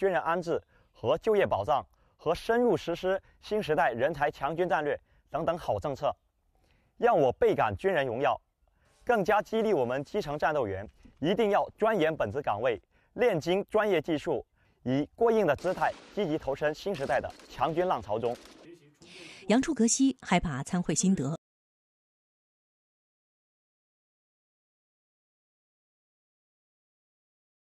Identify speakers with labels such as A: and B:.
A: 军人安置和就业保障，和深入实施新时代人才强军战略等等好政策，让我倍感军人荣耀，更加激励我们基层战斗员一定要钻研本职岗位，练精专业技术，以过硬的姿态积极投身新时代的强军浪潮中。
B: 杨初格西还把参会心得。